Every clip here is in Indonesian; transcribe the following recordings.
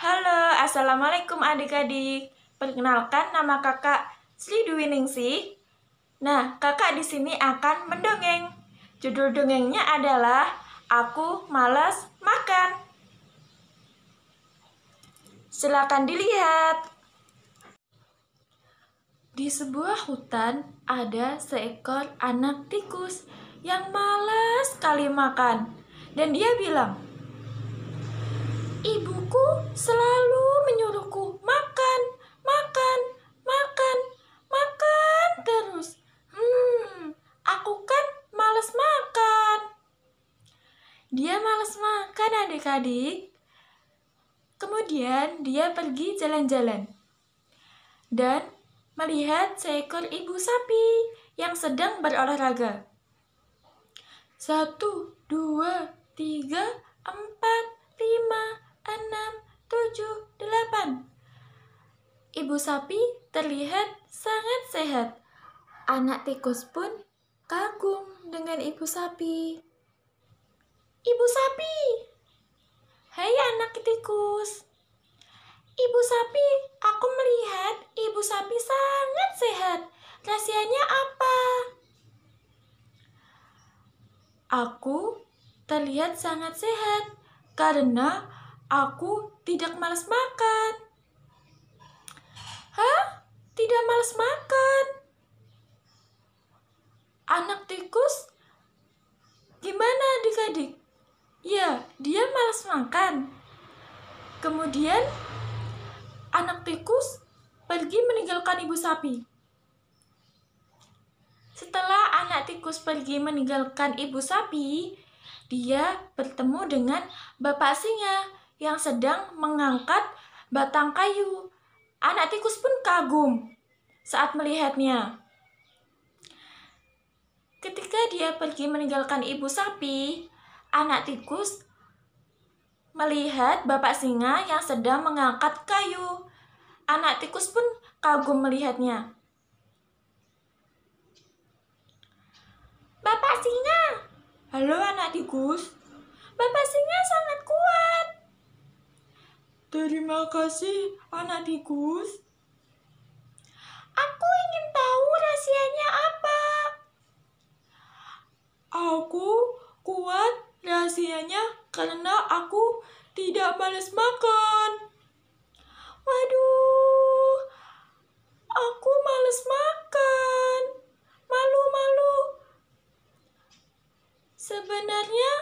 Halo, Assalamualaikum adik-adik. Perkenalkan nama kakak Sri Dwi Ningsih. Nah, kakak di sini akan mendongeng. Judul dongengnya adalah Aku Malas Makan. Silakan dilihat. Di sebuah hutan ada seekor anak tikus yang malas sekali makan. Dan dia bilang, Ibuku selalu menyuruhku makan, makan, makan, makan terus. Hmm, aku kan malas makan. Dia malas makan adik-adik. Kemudian dia pergi jalan-jalan. Dan melihat seekor ibu sapi yang sedang berolahraga. Satu, dua, tiga, empat, lima, enam, tujuh, delapan. Ibu sapi terlihat sangat sehat. Anak tikus pun kagum dengan ibu sapi. Ibu sapi! Hai anak tikus! Ibu sapi, aku melihat Rahasianya apa? Aku terlihat sangat sehat karena aku tidak malas makan. Hah? Tidak malas makan? Anak tikus? Gimana adik-adik? Ya, dia malas makan. Kemudian, anak tikus pergi meninggalkan ibu sapi. Setelah anak tikus pergi meninggalkan ibu sapi, dia bertemu dengan bapak singa yang sedang mengangkat batang kayu. Anak tikus pun kagum saat melihatnya. Ketika dia pergi meninggalkan ibu sapi, anak tikus melihat bapak singa yang sedang mengangkat kayu. Anak tikus pun kagum melihatnya. bagus, singa sangat kuat. Terima kasih, anak tikus. Aku ingin tahu rahasianya apa. Aku kuat rahasianya karena aku tidak males makan. Waduh, aku males makan. Sebenarnya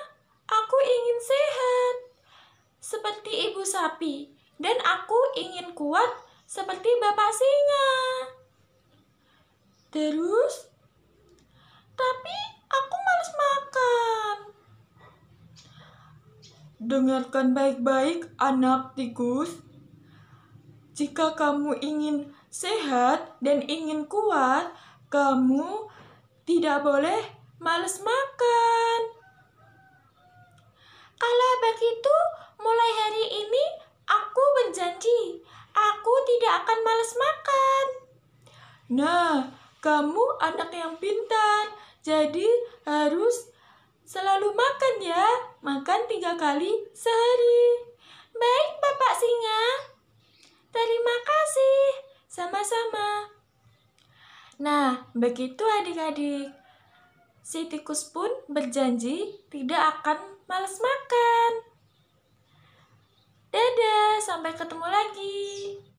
aku ingin sehat seperti ibu sapi dan aku ingin kuat seperti bapak singa. Terus? Tapi aku males makan. Dengarkan baik-baik anak tikus. Jika kamu ingin sehat dan ingin kuat, kamu tidak boleh males makan. Kalau begitu, mulai hari ini aku berjanji, aku tidak akan males makan. Nah, kamu anak yang pintar, jadi harus selalu makan ya. Makan tiga kali sehari. Baik, Bapak Singa. Terima kasih. Sama-sama. Nah, begitu adik-adik si tikus pun berjanji tidak akan malas makan. Dadah, sampai ketemu lagi.